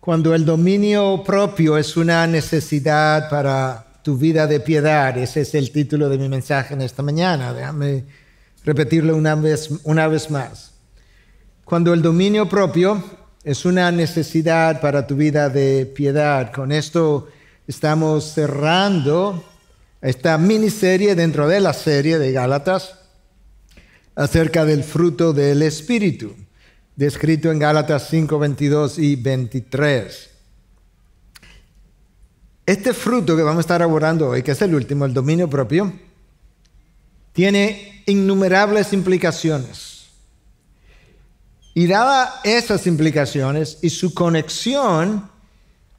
Cuando el dominio propio es una necesidad para tu vida de piedad, ese es el título de mi mensaje en esta mañana. Déjame repetirlo una vez, una vez más. Cuando el dominio propio es una necesidad para tu vida de piedad. Con esto estamos cerrando esta miniserie dentro de la serie de Gálatas acerca del fruto del Espíritu, descrito en Gálatas 5, 22 y 23. Este fruto que vamos a estar abordando hoy, que es el último, el dominio propio, tiene innumerables implicaciones y dada esas implicaciones y su conexión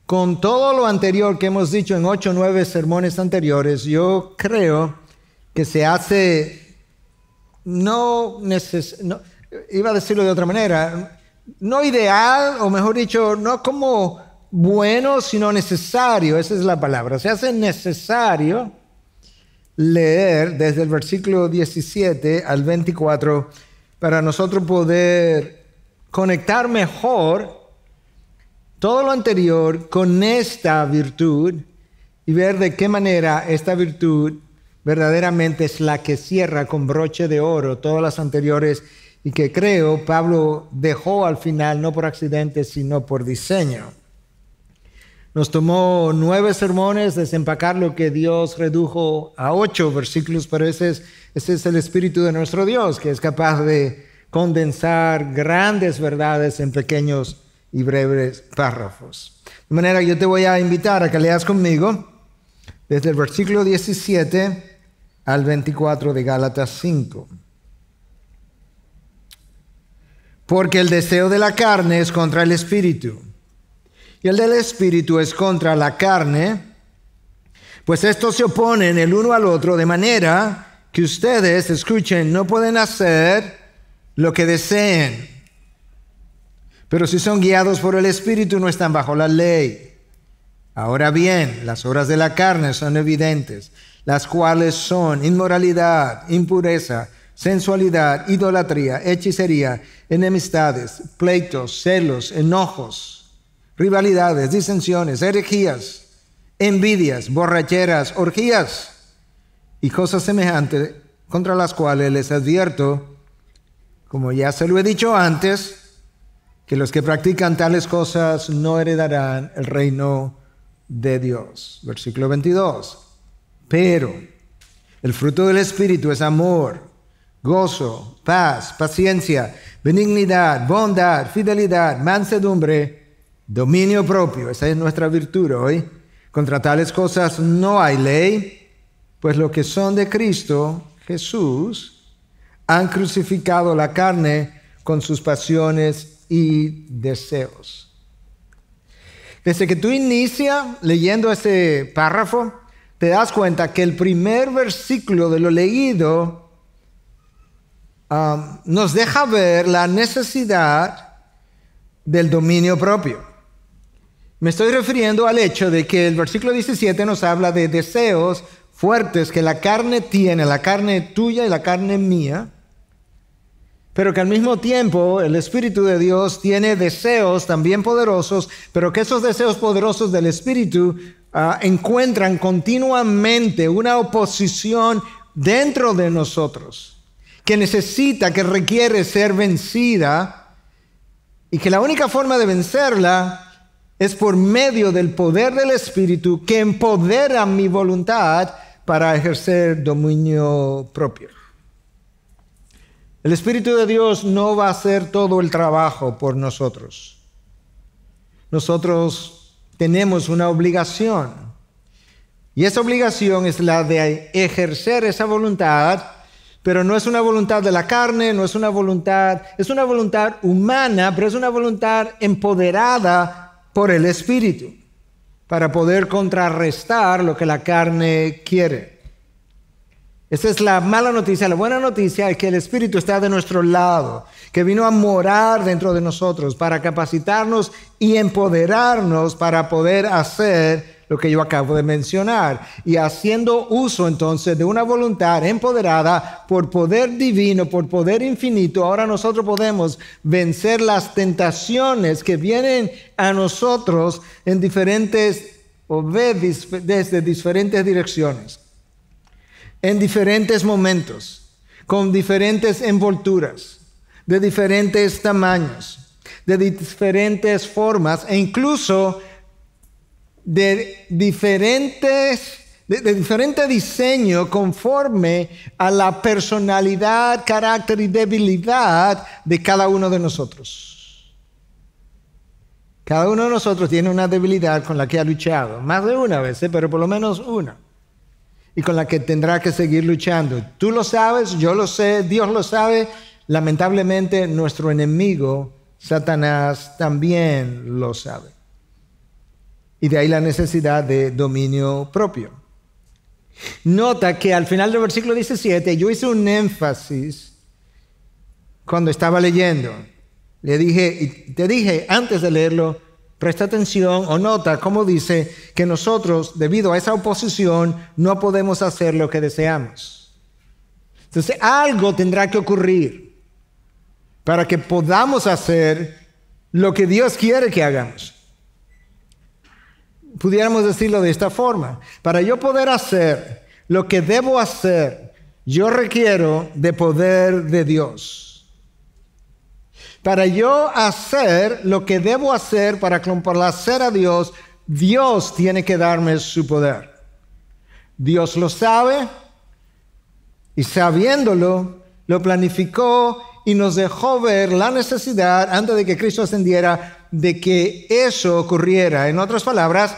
con todo lo anterior que hemos dicho en ocho o nueve sermones anteriores, yo creo que se hace no, neces iba a decirlo de otra manera, no ideal, o mejor dicho, no como bueno, sino necesario, esa es la palabra. Se hace necesario leer desde el versículo 17 al 24 para nosotros poder conectar mejor todo lo anterior con esta virtud y ver de qué manera esta virtud verdaderamente es la que cierra con broche de oro todas las anteriores y que creo Pablo dejó al final no por accidente sino por diseño. Nos tomó nueve sermones desempacar lo que Dios redujo a ocho versículos, pero ese es, ese es el espíritu de nuestro Dios, que es capaz de condensar grandes verdades en pequeños y breves párrafos. De manera que yo te voy a invitar a que leas conmigo desde el versículo 17 al 24 de Gálatas 5. Porque el deseo de la carne es contra el espíritu, y el del espíritu es contra la carne, pues estos se oponen el uno al otro de manera que ustedes, escuchen, no pueden hacer lo que deseen. Pero si son guiados por el Espíritu no están bajo la ley. Ahora bien, las obras de la carne son evidentes, las cuales son inmoralidad, impureza, sensualidad, idolatría, hechicería, enemistades, pleitos, celos, enojos, rivalidades, disensiones, herejías, envidias, borracheras, orgías y cosas semejantes contra las cuales les advierto como ya se lo he dicho antes, que los que practican tales cosas no heredarán el reino de Dios. Versículo 22. Pero el fruto del Espíritu es amor, gozo, paz, paciencia, benignidad, bondad, fidelidad, mansedumbre, dominio propio. Esa es nuestra virtud hoy. Contra tales cosas no hay ley, pues lo que son de Cristo Jesús han crucificado la carne con sus pasiones y deseos. Desde que tú inicia leyendo ese párrafo, te das cuenta que el primer versículo de lo leído um, nos deja ver la necesidad del dominio propio. Me estoy refiriendo al hecho de que el versículo 17 nos habla de deseos fuertes que la carne tiene, la carne tuya y la carne mía, pero que al mismo tiempo el Espíritu de Dios tiene deseos también poderosos, pero que esos deseos poderosos del Espíritu ah, encuentran continuamente una oposición dentro de nosotros, que necesita, que requiere ser vencida, y que la única forma de vencerla es por medio del poder del Espíritu que empodera mi voluntad para ejercer dominio propio. El Espíritu de Dios no va a hacer todo el trabajo por nosotros. Nosotros tenemos una obligación. Y esa obligación es la de ejercer esa voluntad, pero no es una voluntad de la carne, no es una voluntad, es una voluntad humana, pero es una voluntad empoderada por el Espíritu para poder contrarrestar lo que la carne quiere. Esta es la mala noticia. La buena noticia es que el Espíritu está de nuestro lado, que vino a morar dentro de nosotros para capacitarnos y empoderarnos para poder hacer lo que yo acabo de mencionar. Y haciendo uso entonces de una voluntad empoderada por poder divino, por poder infinito, ahora nosotros podemos vencer las tentaciones que vienen a nosotros en diferentes o desde diferentes direcciones en diferentes momentos, con diferentes envolturas, de diferentes tamaños, de diferentes formas e incluso de diferentes de, diferente diseño conforme a la personalidad, carácter y debilidad de cada uno de nosotros. Cada uno de nosotros tiene una debilidad con la que ha luchado, más de una vez, ¿eh? pero por lo menos una y con la que tendrá que seguir luchando. Tú lo sabes, yo lo sé, Dios lo sabe. Lamentablemente nuestro enemigo, Satanás, también lo sabe. Y de ahí la necesidad de dominio propio. Nota que al final del versículo 17 yo hice un énfasis cuando estaba leyendo. Le dije, y te dije antes de leerlo, Presta atención o nota cómo dice que nosotros, debido a esa oposición, no podemos hacer lo que deseamos. Entonces, algo tendrá que ocurrir para que podamos hacer lo que Dios quiere que hagamos. Pudiéramos decirlo de esta forma. Para yo poder hacer lo que debo hacer, yo requiero de poder de Dios. Para yo hacer lo que debo hacer para complacer a Dios, Dios tiene que darme su poder. Dios lo sabe y sabiéndolo, lo planificó y nos dejó ver la necesidad antes de que Cristo ascendiera de que eso ocurriera. En otras palabras,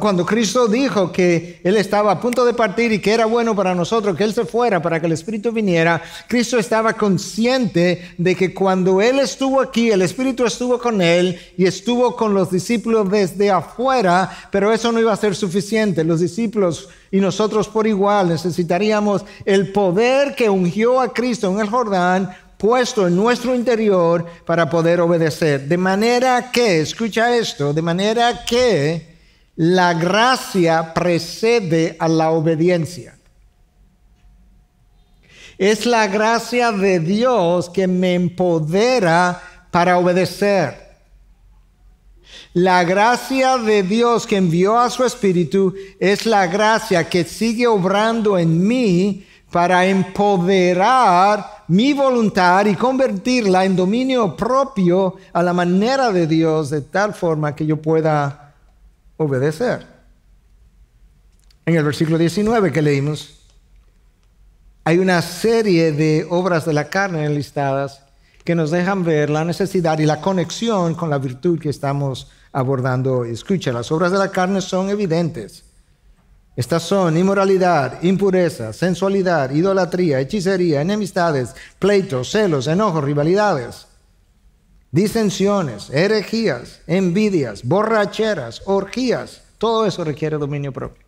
cuando Cristo dijo que Él estaba a punto de partir y que era bueno para nosotros que Él se fuera para que el Espíritu viniera, Cristo estaba consciente de que cuando Él estuvo aquí, el Espíritu estuvo con Él y estuvo con los discípulos desde afuera, pero eso no iba a ser suficiente. Los discípulos y nosotros por igual necesitaríamos el poder que ungió a Cristo en el Jordán puesto en nuestro interior para poder obedecer. De manera que, escucha esto, de manera que la gracia precede a la obediencia. Es la gracia de Dios que me empodera para obedecer. La gracia de Dios que envió a su Espíritu es la gracia que sigue obrando en mí para empoderar mi voluntad y convertirla en dominio propio a la manera de Dios, de tal forma que yo pueda obedecer. En el versículo 19 que leímos, hay una serie de obras de la carne enlistadas que nos dejan ver la necesidad y la conexión con la virtud que estamos abordando Escucha, las obras de la carne son evidentes. Estas son inmoralidad, impureza, sensualidad, idolatría, hechicería, enemistades, pleitos, celos, enojos, rivalidades disensiones, herejías, envidias, borracheras, orgías, todo eso requiere dominio propio.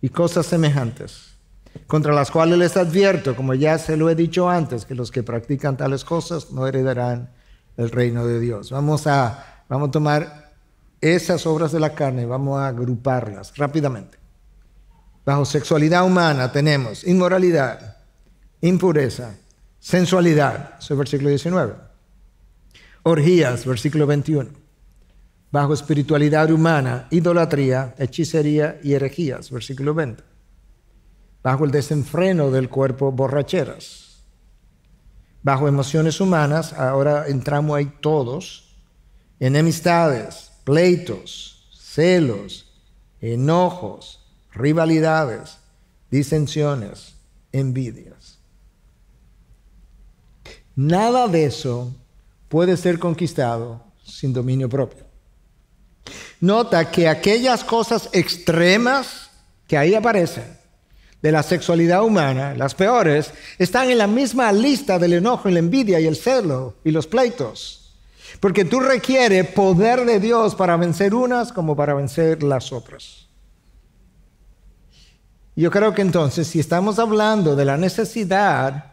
Y cosas semejantes, contra las cuales les advierto, como ya se lo he dicho antes, que los que practican tales cosas no heredarán el reino de Dios. Vamos a, vamos a tomar esas obras de la carne y vamos a agruparlas rápidamente. Bajo sexualidad humana tenemos inmoralidad, impureza, sensualidad, eso es el versículo 19 orgías, versículo 21, bajo espiritualidad humana, idolatría, hechicería y herejías, versículo 20, bajo el desenfreno del cuerpo, borracheras, bajo emociones humanas, ahora entramos ahí todos, enemistades, pleitos, celos, enojos, rivalidades, disensiones, envidias. Nada de eso puede ser conquistado sin dominio propio. Nota que aquellas cosas extremas que ahí aparecen de la sexualidad humana, las peores, están en la misma lista del enojo y la envidia y el celo y los pleitos. Porque tú requieres poder de Dios para vencer unas como para vencer las otras. Yo creo que entonces, si estamos hablando de la necesidad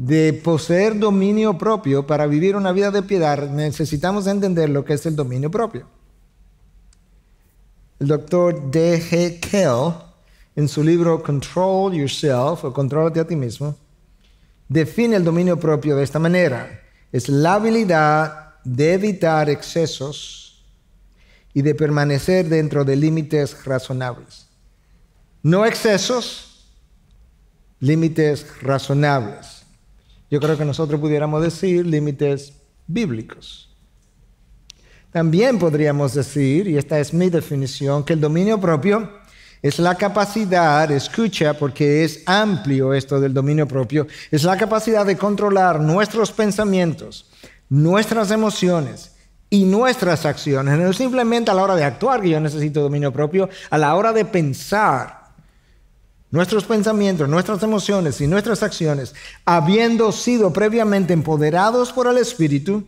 de poseer dominio propio para vivir una vida de piedad, necesitamos entender lo que es el dominio propio. El doctor D.G. Kell, en su libro Control Yourself, o Controlate a ti mismo, define el dominio propio de esta manera. Es la habilidad de evitar excesos y de permanecer dentro de límites razonables. No excesos, límites razonables. Yo creo que nosotros pudiéramos decir límites bíblicos. También podríamos decir, y esta es mi definición, que el dominio propio es la capacidad, escucha porque es amplio esto del dominio propio, es la capacidad de controlar nuestros pensamientos, nuestras emociones y nuestras acciones. No simplemente a la hora de actuar que yo necesito dominio propio, a la hora de pensar nuestros pensamientos, nuestras emociones y nuestras acciones, habiendo sido previamente empoderados por el Espíritu,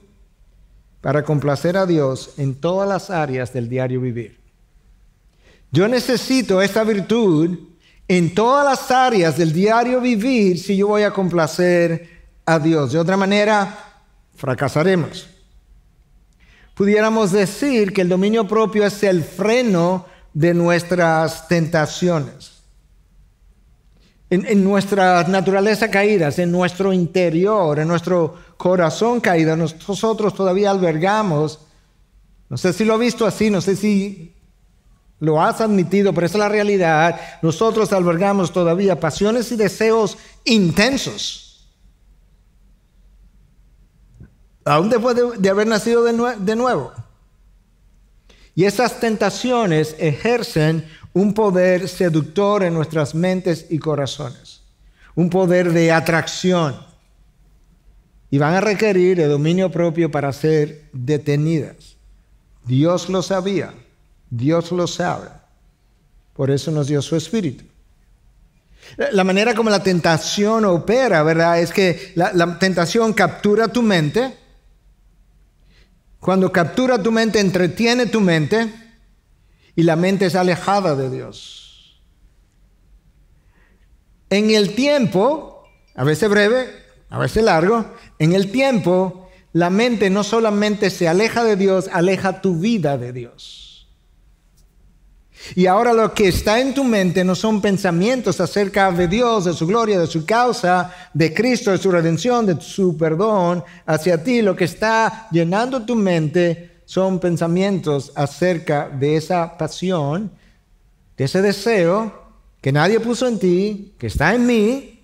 para complacer a Dios en todas las áreas del diario vivir. Yo necesito esta virtud en todas las áreas del diario vivir si yo voy a complacer a Dios. De otra manera, fracasaremos. Pudiéramos decir que el dominio propio es el freno de nuestras tentaciones en, nuestra naturaleza caídas, en nuestro interior, en nuestro corazón caído, nosotros todavía albergamos, no sé si lo ha visto así, no sé si lo has admitido, pero esa es la realidad, nosotros albergamos todavía pasiones y deseos intensos. Aún después de, haber nacido de nuevo. Y esas tentaciones ejercen un poder seductor en nuestras mentes y corazones, un poder de atracción. Y van a requerir el dominio propio para ser detenidas. Dios lo sabía, Dios lo sabe. Por eso nos dio su espíritu. La manera como la tentación opera, ¿verdad? Es que la, la tentación captura tu mente, cuando captura tu mente, entretiene tu mente y la mente es alejada de Dios. En el tiempo, a veces breve, a veces largo, en el tiempo la mente no solamente se aleja de Dios, aleja tu vida de Dios. Y ahora lo que está en tu mente no son pensamientos acerca de Dios, de su gloria, de su causa, de Cristo, de su redención, de su perdón hacia ti. Lo que está llenando tu mente son pensamientos acerca de esa pasión, de ese deseo que nadie puso en ti, que está en mí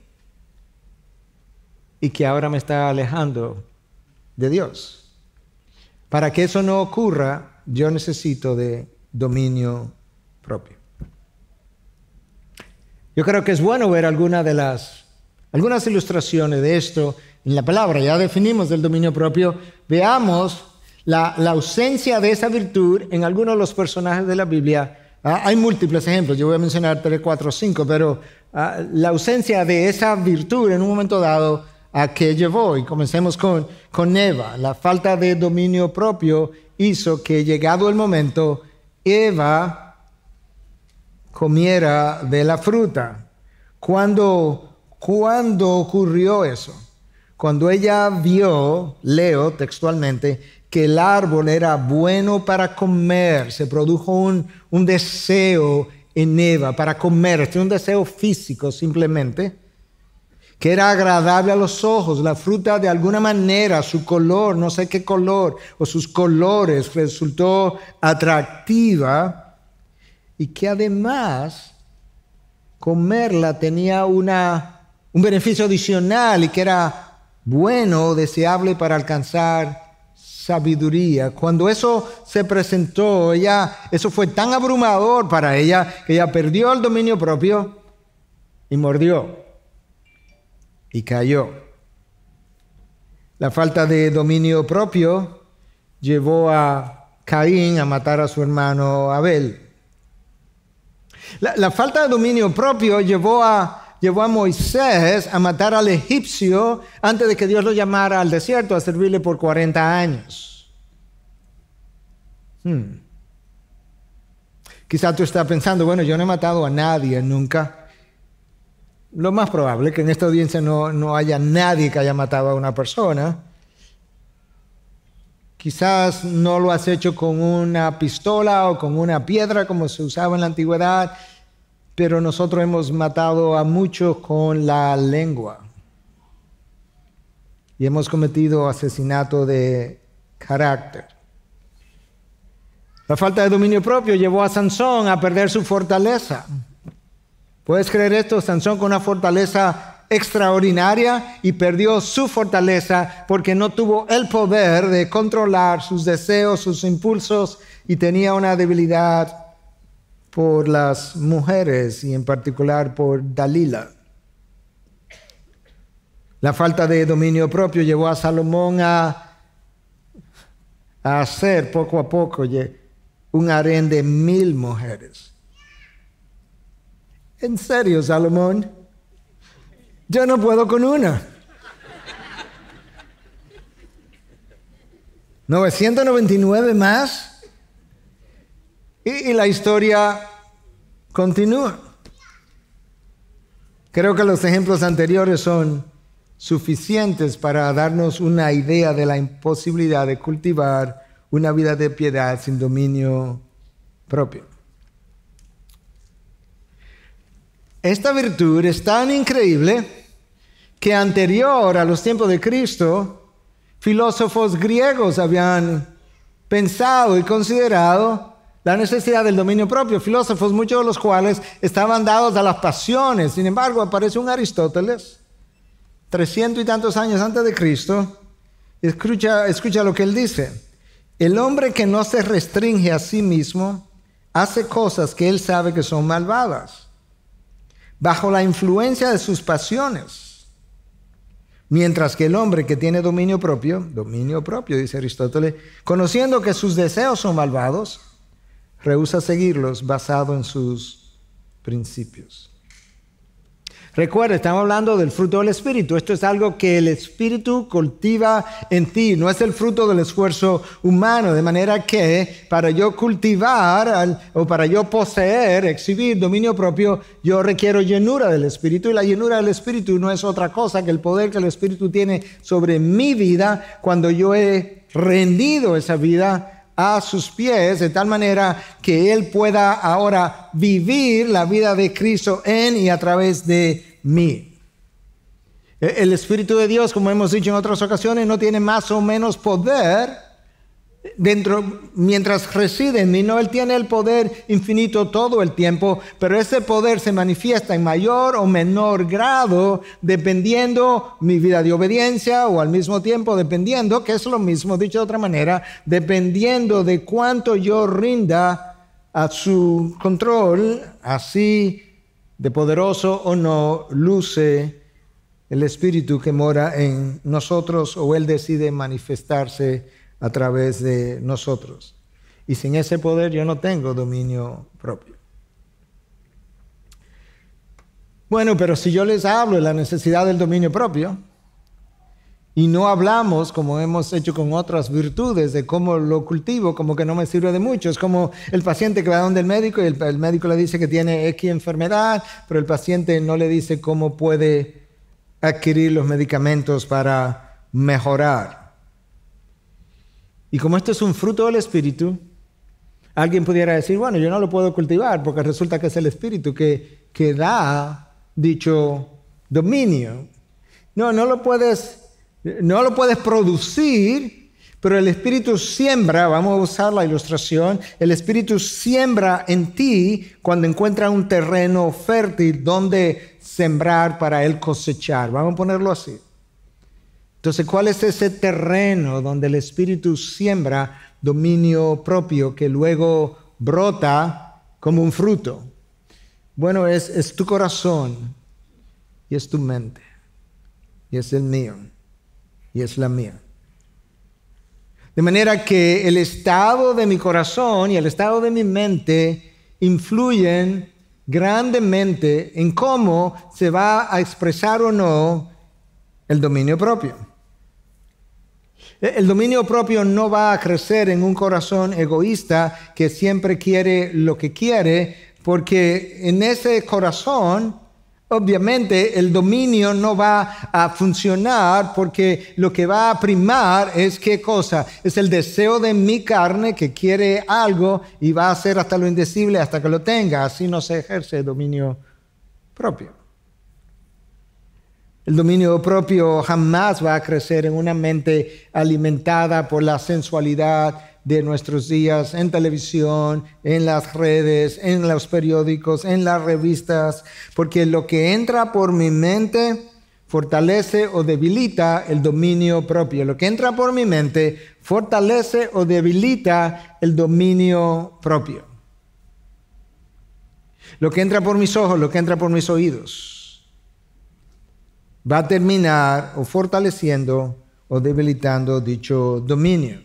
y que ahora me está alejando de Dios. Para que eso no ocurra, yo necesito de dominio propio. Yo creo que es bueno ver alguna de las, algunas ilustraciones de esto en la palabra. Ya definimos del dominio propio. Veamos la, ausencia de esa virtud en algunos de los personajes de la Biblia. Ah, hay múltiples ejemplos, yo voy a mencionar 3, 4, 5, pero ah, la ausencia de esa virtud en un momento dado a que llevó, y comencemos con, con Eva, la falta de dominio propio hizo que llegado el momento, Eva comiera de la fruta. cuando cuando ocurrió eso? Cuando ella vio, leo textualmente, que el árbol era bueno para comer, se produjo un, deseo en Eva para comer, este un deseo físico simplemente, que era agradable a los ojos, la fruta de alguna manera, su color, no sé qué color, o sus colores resultó atractiva y que además comerla tenía una, un beneficio adicional y que era bueno, deseable para alcanzar sabiduría. Cuando eso se presentó, ella, eso fue tan abrumador para ella que ella perdió el dominio propio y mordió y cayó. La falta de dominio propio llevó a Caín a matar a su hermano Abel. La, falta de dominio propio llevó a, a Moisés a matar al egipcio antes de que Dios lo llamara al desierto a servirle por 40 años. Hmm. Quizá tú estás pensando, bueno, yo no he matado a nadie nunca. Lo más probable es que en esta audiencia no haya nadie que haya matado a una persona. Quizás no lo has hecho con una pistola o con una piedra como se usaba en la antigüedad, pero nosotros hemos matado a muchos con la lengua. Y hemos cometido asesinato de carácter. La falta de dominio propio llevó a Sansón a perder su fortaleza. ¿Puedes creer esto? Sansón con una fortaleza extraordinaria y perdió su fortaleza porque no tuvo el poder de controlar sus deseos, sus impulsos y tenía una debilidad por las mujeres y en particular por Dalila. La falta de dominio propio llevó a Salomón a, a hacer poco a poco un harén de mil mujeres. En serio, Salomón, yo no puedo con una. 999 más. Y, y la historia continúa. Creo que los ejemplos anteriores son suficientes para darnos una idea de la imposibilidad de cultivar una vida de piedad sin dominio propio. Esta virtud es tan increíble que anterior a los tiempos de Cristo, filósofos griegos habían pensado y considerado la necesidad del dominio propio, filósofos muchos de los cuales estaban dados a las pasiones. Sin embargo, aparece un Aristóteles, trescientos y tantos años antes de Cristo, escucha lo que él dice. El hombre que no se restringe a sí mismo hace cosas que él sabe que son malvadas bajo la influencia de sus pasiones. Mientras que el hombre que tiene dominio propio, dominio propio, dice Aristóteles, conociendo que sus deseos son malvados, rehúsa seguirlos basado en sus principios. Recuerda, estamos hablando del fruto del Espíritu. Esto es algo que el Espíritu cultiva en ti, no es el fruto del esfuerzo humano. De manera que para yo cultivar o para yo poseer, exhibir dominio propio, yo requiero llenura del Espíritu. Y la llenura del Espíritu no es otra cosa que el poder que el Espíritu tiene sobre mi vida cuando yo he rendido esa vida a sus pies, de tal manera que Él pueda ahora vivir la vida de Cristo en y a través de mí. E-, el Espíritu de Dios, como hemos dicho en otras ocasiones, no tiene más o menos poder Dentro, mientras reside en mí, no, Él tiene el poder infinito todo el tiempo, pero ese poder se manifiesta en mayor o menor grado dependiendo mi vida de obediencia o al mismo tiempo dependiendo, que es lo mismo, dicho de otra manera, dependiendo de cuánto yo rinda a su control, así de poderoso o no luce el Espíritu que mora en nosotros o Él decide manifestarse a través de nosotros. Y sin ese poder yo no tengo dominio propio. Bueno, pero si yo les hablo de la necesidad del dominio propio y no hablamos, como hemos hecho con otras virtudes, de cómo lo cultivo, como que no me sirve de mucho. Es como el paciente que va donde el médico y el, el médico le dice que tiene X enfermedad, pero el paciente no le dice cómo puede adquirir los medicamentos para mejorar. Y como esto es un fruto del Espíritu, alguien pudiera decir, bueno, yo no lo puedo cultivar porque resulta que es el Espíritu que, da dicho dominio. No, no lo puedes, no lo puedes producir, pero el Espíritu siembra, vamos a usar la ilustración, el Espíritu siembra en ti cuando encuentra un terreno fértil donde sembrar para él cosechar. Vamos a ponerlo así. Entonces, ¿cuál es ese terreno donde el Espíritu siembra dominio propio que luego brota como un fruto? Bueno, es, es tu corazón y es tu mente y es el mío y es la mía. De manera que el estado de mi corazón y el estado de mi mente influyen grandemente en cómo se va a expresar o no el dominio propio. Eh, el dominio propio no va a crecer en un corazón egoísta que siempre quiere lo que quiere, porque en ese corazón, obviamente, el dominio no va a funcionar, porque lo que va a primar es qué cosa, es el deseo de mi carne que quiere algo y va a hacer hasta lo indecible hasta que lo tenga. Así no se ejerce el dominio propio. El dominio propio jamás va a crecer en una mente alimentada por la sensualidad de nuestros días en televisión, en las redes, en los periódicos, en las revistas, porque lo que entra por mi mente fortalece o debilita el dominio propio. Lo que entra por mi mente fortalece o debilita el dominio propio. Lo que entra por mis ojos, lo que entra por mis oídos va a terminar o fortaleciendo o debilitando dicho dominio.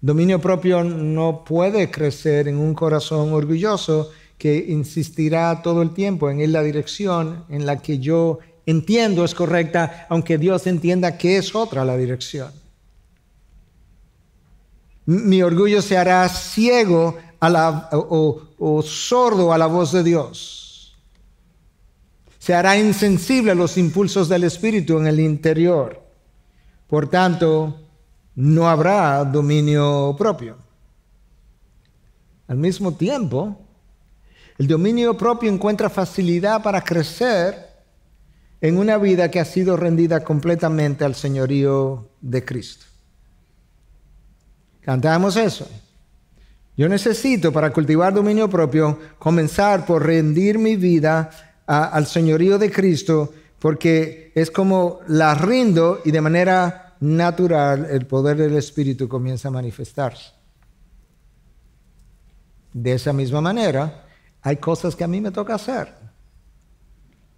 Dominio propio no puede crecer en un corazón orgulloso que insistirá todo el tiempo en la dirección en la que yo entiendo es correcta, aunque Dios entienda que es otra la dirección. Mi orgullo se hará ciego o sordo a la voz de Dios se hará insensible a los impulsos del espíritu en el interior. Por tanto, no habrá dominio propio. Al mismo tiempo, el dominio propio encuentra facilidad para crecer en una vida que ha sido rendida completamente al señorío de Cristo. Cantamos eso. Yo necesito para cultivar dominio propio comenzar por rendir mi vida al señorío de Cristo porque es como la rindo y de manera natural el poder del Espíritu comienza a manifestarse. De esa misma manera, hay cosas que a mí me toca hacer.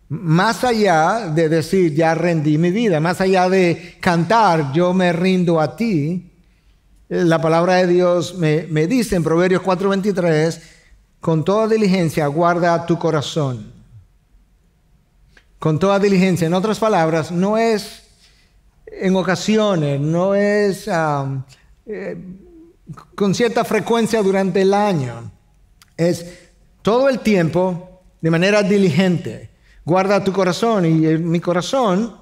Más allá de decir, ya rendí mi vida, más allá de cantar, yo me rindo a ti, la palabra de Dios me, me dice en Proverbios 4:23, con toda diligencia guarda tu corazón, con toda diligencia. En otras palabras, no es en ocasiones, no es eh, con cierta frecuencia durante el año, es todo el tiempo de manera diligente. Guarda tu corazón y eh, mi corazón,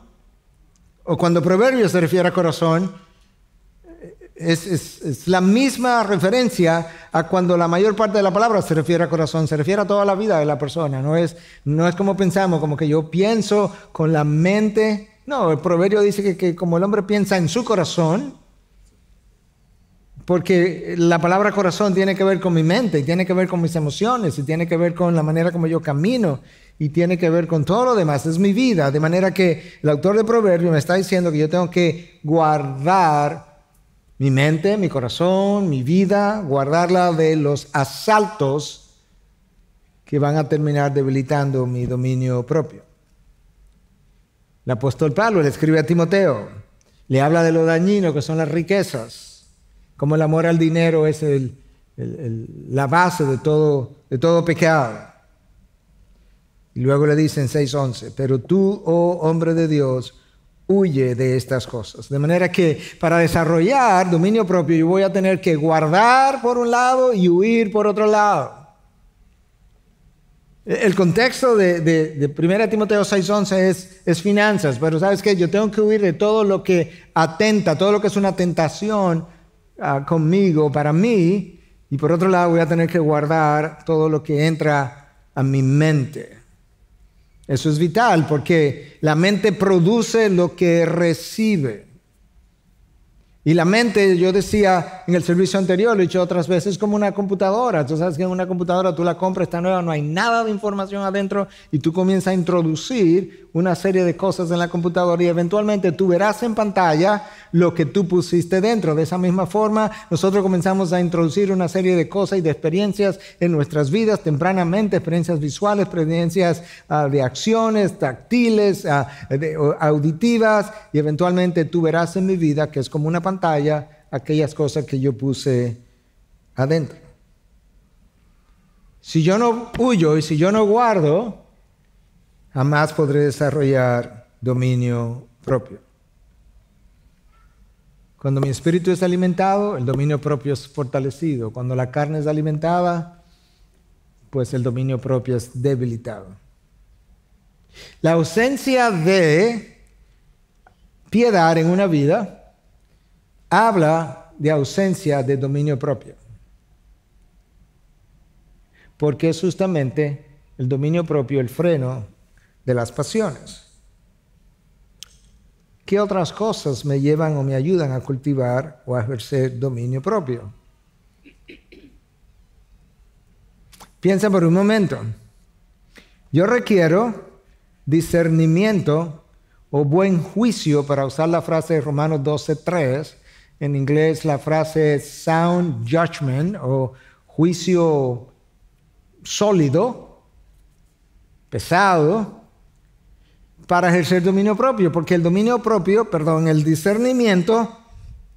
o cuando Proverbios se refiere a corazón, es, la misma referencia a cuando la mayor parte de la palabra se refiere a corazón, se refiere a toda la vida de la persona, no es, no es como pensamos, como que yo pienso con la mente. No, el proverbio dice que, como el hombre piensa en su corazón, porque la palabra corazón tiene que ver con mi mente, y tiene que ver con mis emociones, y tiene que ver con la manera como yo camino, y tiene que ver con todo lo demás, es mi vida. De manera que el autor de Proverbio me está diciendo que yo tengo que guardar mi mente, mi corazón, mi vida, guardarla de los asaltos que van a terminar debilitando mi dominio propio. El apóstol Pablo le escribe a Timoteo, le habla de lo dañino que son las riquezas, como el amor al dinero es la base de todo, de todo pecado. Y luego le dice en 6.11, pero tú, oh hombre de Dios, huye de estas cosas. De manera que para desarrollar dominio propio yo voy a tener que guardar por un lado y huir por otro lado. E-, el contexto de, de, 1 Timoteo 6:11 es, es finanzas, pero sabes que yo tengo que huir de todo lo que atenta, todo lo que es una tentación ah, conmigo, para mí, y por otro lado voy a tener que guardar todo lo que entra a mi mente. Eso es vital porque la mente produce lo que recibe. Y la mente, yo decía en el servicio anterior, lo he dicho otras veces, es como una computadora. Tú sabes que en una computadora tú la compras, está nueva, no hay nada de información adentro y tú comienzas a introducir una serie de cosas en la computadora y eventualmente tú verás en pantalla lo que tú pusiste dentro. De esa misma forma, nosotros comenzamos a introducir una serie de cosas y de experiencias en nuestras vidas tempranamente, experiencias visuales, experiencias ah, de acciones, táctiles, ah, auditivas, y eventualmente tú verás en mi vida, que es como una pantalla, aquellas cosas que yo puse adentro. Si yo no huyo y si yo no guardo, jamás podré desarrollar dominio propio. Cuando mi espíritu es alimentado, el dominio propio es fortalecido. Cuando la carne es alimentada, pues el dominio propio es debilitado. La ausencia de piedad en una vida habla de ausencia de dominio propio. Porque es justamente el dominio propio el freno de las pasiones. ¿Qué otras cosas me llevan o me ayudan a cultivar o a ejercer dominio propio? Piensa por un momento. Yo requiero discernimiento o buen juicio, para usar la frase de Romanos 12.3, en inglés la frase sound judgment o juicio sólido, pesado, para ejercer dominio propio, porque el dominio propio, perdón, el discernimiento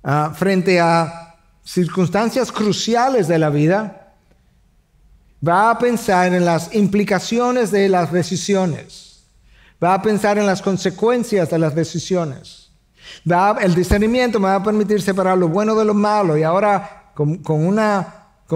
ah, frente a circunstancias cruciales de la vida, va a pensar en las implicaciones de las decisiones, va a pensar en las consecuencias de las decisiones. el discernimiento me va a permitir separar lo bueno de lo malo y ahora con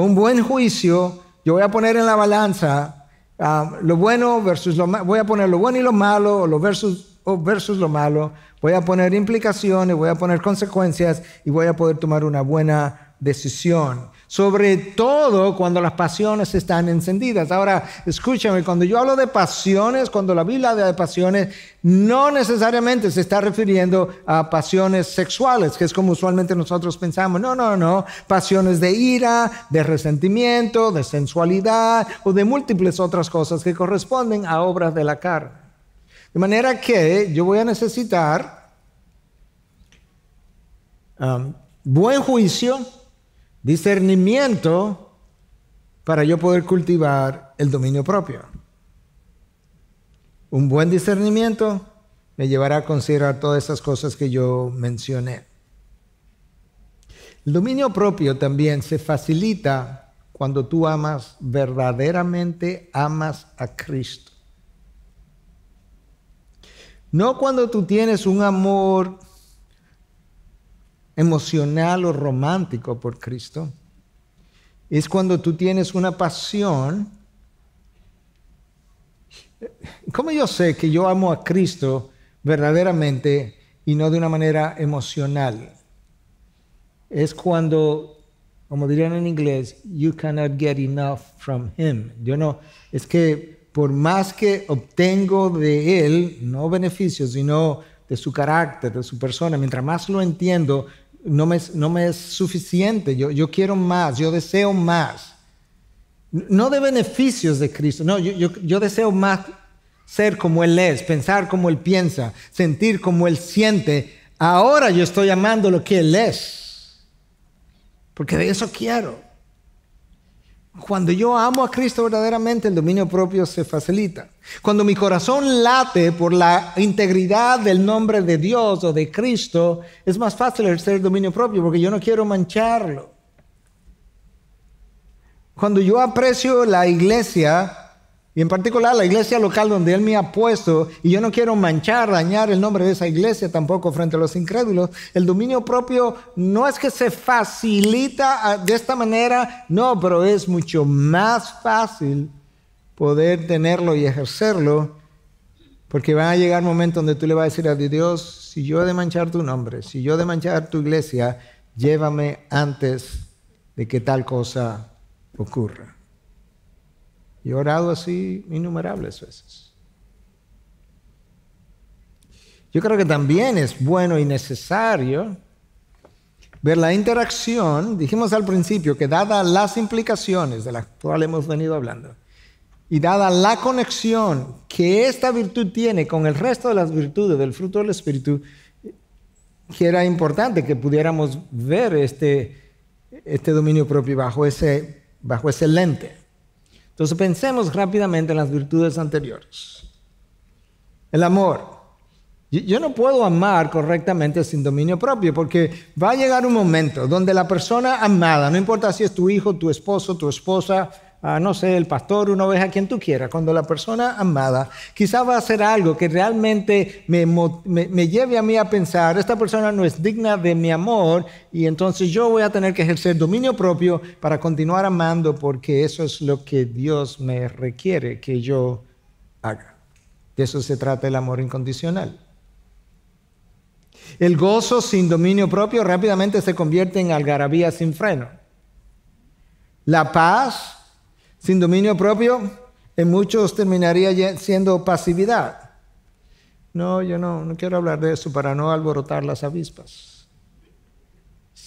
un buen juicio yo voy a poner en la balanza Ah, lo bueno versus lo malo. Voy a poner lo bueno y lo malo, o lo versus, o versus lo malo. Voy a poner implicaciones, voy a poner consecuencias y voy a poder tomar una buena decisión sobre todo cuando las pasiones están encendidas. Ahora, escúchame, cuando yo hablo de pasiones, cuando la Biblia habla de pasiones, no necesariamente se está refiriendo a pasiones sexuales, que es como usualmente nosotros pensamos. No, no, no. Pasiones de ira, de resentimiento, de sensualidad o de múltiples otras cosas que corresponden a obras de la carne. De manera que yo voy a necesitar um, buen juicio, discernimiento para yo poder cultivar el dominio propio. Un buen discernimiento me llevará a considerar todas esas cosas que yo mencioné. El dominio propio también se facilita cuando tú amas, verdaderamente amas a Cristo. No cuando tú tienes un amor emocional o romántico por Cristo. Es cuando tú tienes una pasión. ¿Cómo yo sé que yo amo a Cristo verdaderamente y no de una manera emocional? Es cuando como dirían en inglés, you cannot get enough from him. Yo no, es que por más que obtengo de él, no beneficios, sino de su carácter, de su persona, mientras más lo entiendo, no me, es suficiente, yo, quiero más, yo deseo más. No de beneficios de Cristo, no, yo, yo deseo más ser como Él es, pensar como Él piensa, sentir como Él siente. Ahora yo estoy amando lo que Él es, porque de eso quiero. Cuando yo amo a Cristo verdaderamente, el dominio propio se facilita. Cuando mi corazón late por la integridad del nombre de Dios o de Cristo, es más fácil ejercer el dominio propio porque yo no quiero mancharlo. Cuando yo aprecio la iglesia, y en particular la iglesia local donde Él me ha puesto, y yo no quiero manchar, dañar el nombre de esa iglesia tampoco frente a los incrédulos, el dominio propio no es que se facilita ah, de esta manera, no, pero es mucho más fácil poder tenerlo y ejercerlo, porque va a llegar momento donde tú le vas a decir a Dios, si yo de manchar tu nombre, si yo de manchar tu iglesia, llévame antes de que tal cosa ocurra he orado así innumerables veces. Yo creo que también es bueno y necesario ver la interacción, dijimos al principio que dadas las implicaciones de las cuales hemos venido hablando, y dada la conexión que esta virtud tiene con el resto de las virtudes del fruto del Espíritu, que era importante que pudiéramos ver este, este dominio propio bajo ese, bajo ese lente. Entonces pensemos rápidamente en las virtudes anteriores. El amor. Yo no puedo amar correctamente sin dominio propio, porque va a llegar un momento donde la persona amada, no importa si es tu hijo, tu esposo, tu esposa, a, ah, no sé, el pastor, una oveja, quien tú quieras, cuando la persona amada quizá va a hacer algo que realmente me, me lleve a mí a pensar, esta persona no es digna de mi amor y entonces yo voy a tener que ejercer dominio propio para continuar amando porque eso es lo que Dios me requiere que yo haga. De eso se trata el amor incondicional. El gozo sin dominio propio rápidamente se convierte en algarabía sin freno. La paz sin dominio propio, en muchos terminaría siendo pasividad. No, yo no, no quiero hablar de eso para no alborotar las avispas.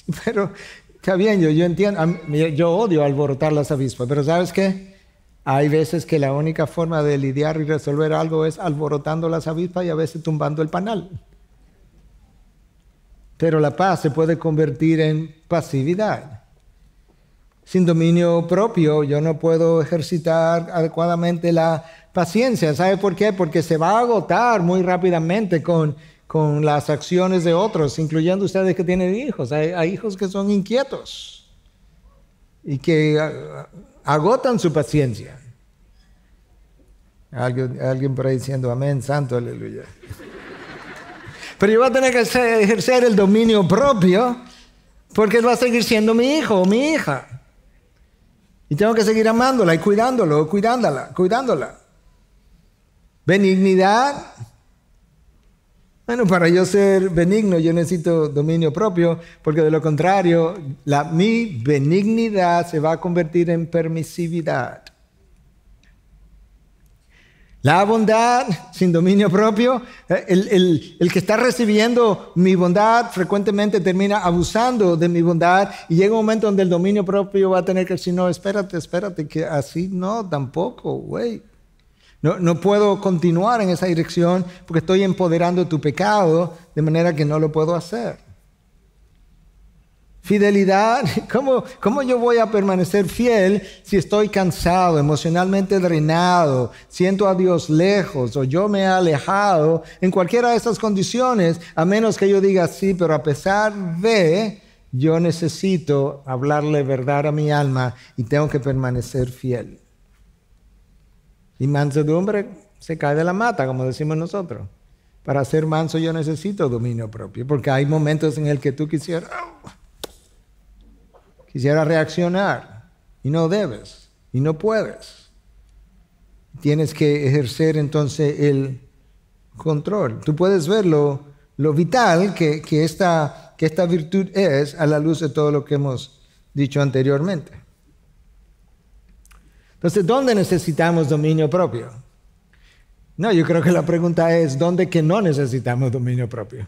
Pero está bien, yo, yo entiendo, yo odio alborotar las avispas, pero ¿sabes qué? Hay veces que la única forma de lidiar y resolver algo es alborotando las avispas y a veces tumbando el panal. Pero la paz se puede convertir en pasividad sin dominio propio, yo no puedo ejercitar adecuadamente la paciencia. ¿Sabe por qué? Porque se va a agotar muy rápidamente con, las acciones de otros, incluyendo ustedes que tienen hijos. Hay, hijos que son inquietos y que ah, agotan su paciencia. Alguien, alguien por ahí diciendo amén, santo, aleluya. Pero yo voy a tener que ejercer el dominio propio porque va a seguir siendo mi hijo o mi hija. Y tengo que seguir amándola y cuidándolo, cuidándola, cuidándola. Benignidad. Bueno, para yo ser benigno yo necesito dominio propio, porque de lo contrario, la, mi benignidad se va a convertir en permisividad. La bondad sin dominio propio, eh, el, que está recibiendo mi bondad frecuentemente termina abusando de mi bondad y llega un momento donde el dominio propio va a tener que decir, no, espérate, espérate, que así no, tampoco, güey. No, no puedo continuar en esa dirección porque estoy empoderando tu pecado de manera que no lo puedo hacer. Fidelidad, ¿cómo, ¿cómo yo voy a permanecer fiel si estoy cansado, emocionalmente drenado, siento a Dios lejos o yo me he alejado? En cualquiera de esas condiciones, a menos que yo diga sí, pero a pesar de, yo necesito hablarle verdad a mi alma y tengo que permanecer fiel. Y mansedumbre se cae de la mata, como decimos nosotros. Para ser manso yo necesito dominio propio, porque hay momentos en el que tú quisieras... Quisiera reaccionar y no debes y no puedes. Tienes que ejercer entonces el control. Tú puedes ver lo, vital que, esta, que esta virtud es a la luz de todo lo que hemos dicho anteriormente. Entonces, ¿dónde necesitamos dominio propio? No, yo creo que la pregunta es, ¿dónde que no necesitamos dominio propio?